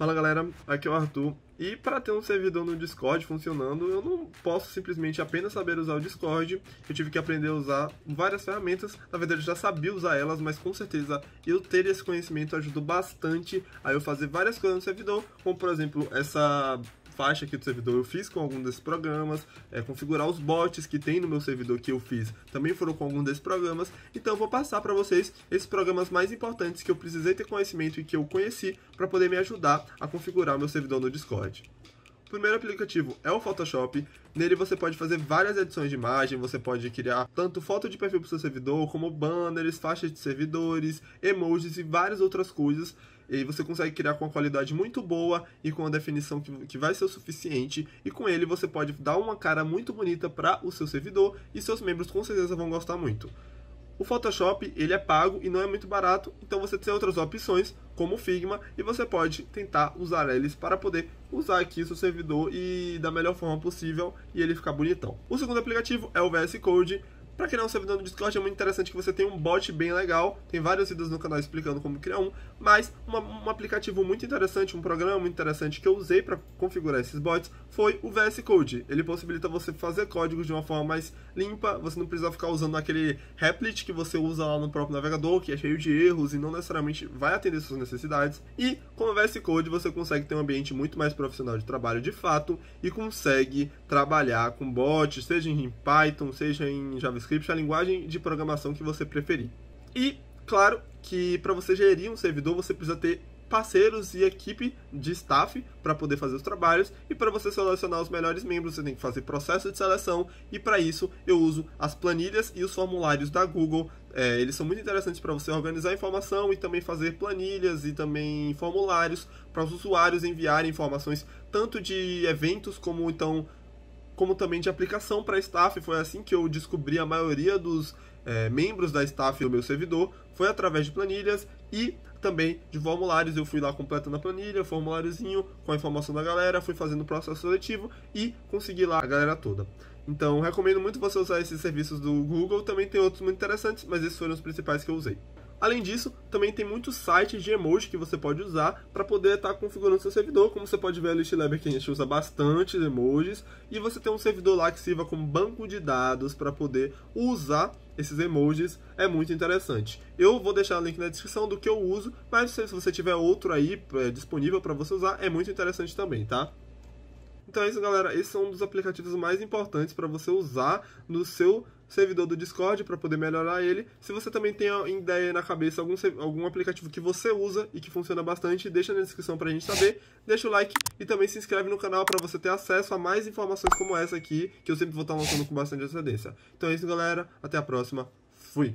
Fala galera, aqui é o Arthur. E para ter um servidor no Discord funcionando, eu não posso simplesmente apenas saber usar o Discord. Eu tive que aprender a usar várias ferramentas. Na verdade, eu já sabia usar elas, mas com certeza eu ter esse conhecimento ajudou bastante a eu fazer várias coisas no servidor, como por exemplo essa faixa aqui do servidor eu fiz com algum desses programas, é, configurar os bots que tem no meu servidor que eu fiz também foram com algum desses programas, então eu vou passar para vocês esses programas mais importantes que eu precisei ter conhecimento e que eu conheci para poder me ajudar a configurar o meu servidor no Discord. O primeiro aplicativo é o Photoshop. Nele você pode fazer várias edições de imagem, você pode criar tanto foto de perfil para o seu servidor, como banners, faixas de servidores, emojis e várias outras coisas e aí você consegue criar com uma qualidade muito boa e com uma definição que, que vai ser o suficiente. E com ele você pode dar uma cara muito bonita para o seu servidor e seus membros com certeza vão gostar muito. O Photoshop ele é pago e não é muito barato, então você tem outras opções, como o Figma, e você pode tentar usar eles para poder usar aqui o seu servidor e da melhor forma possível e ele ficar bonitão. O segundo aplicativo é o VS Code. Para criar um servidor no Discord é muito interessante que você tem um bot bem legal, tem vários vídeos no canal explicando como criar um, mas uma, um aplicativo muito interessante, um programa muito interessante que eu usei para configurar esses bots foi o VS Code. Ele possibilita você fazer códigos de uma forma mais limpa, você não precisa ficar usando aquele replit que você usa lá no próprio navegador, que é cheio de erros e não necessariamente vai atender suas necessidades. E com o VS Code você consegue ter um ambiente muito mais profissional de trabalho de fato e consegue trabalhar com bots, seja em Python, seja em JavaScript JavaScript é a linguagem de programação que você preferir. E, claro, que para você gerir um servidor, você precisa ter parceiros e equipe de staff para poder fazer os trabalhos e para você selecionar os melhores membros você tem que fazer processo de seleção e para isso eu uso as planilhas e os formulários da Google é, eles são muito interessantes para você organizar informação e também fazer planilhas e também formulários para os usuários enviarem informações tanto de eventos como então como também de aplicação para staff. Foi assim que eu descobri a maioria dos é, membros da staff do meu servidor, foi através de planilhas e também de formulários. Eu fui lá completando a planilha, formuláriozinho com a informação da galera, fui fazendo o processo seletivo e consegui lá a galera toda. Então, recomendo muito você usar esses serviços do Google. Também tem outros muito interessantes, mas esses foram os principais que eu usei. Além disso, também tem muitos sites de emoji que você pode usar para poder estar tá configurando seu servidor. Como você pode ver, a ListLab que a gente usa bastante emojis. E você tem um servidor lá que sirva como banco de dados para poder usar esses emojis. É muito interessante. Eu vou deixar o link na descrição do que eu uso, mas se você tiver outro aí é, disponível para você usar, é muito interessante também, tá? Então é isso, galera. Esse é um dos aplicativos mais importantes para você usar no seu servidor do Discord para poder melhorar ele. Se você também tem ideia na cabeça, algum, algum aplicativo que você usa e que funciona bastante, deixa na descrição para a gente saber. Deixa o like e também se inscreve no canal para você ter acesso a mais informações como essa aqui, que eu sempre vou estar tá lançando com bastante antecedência. Então é isso, galera. Até a próxima. Fui!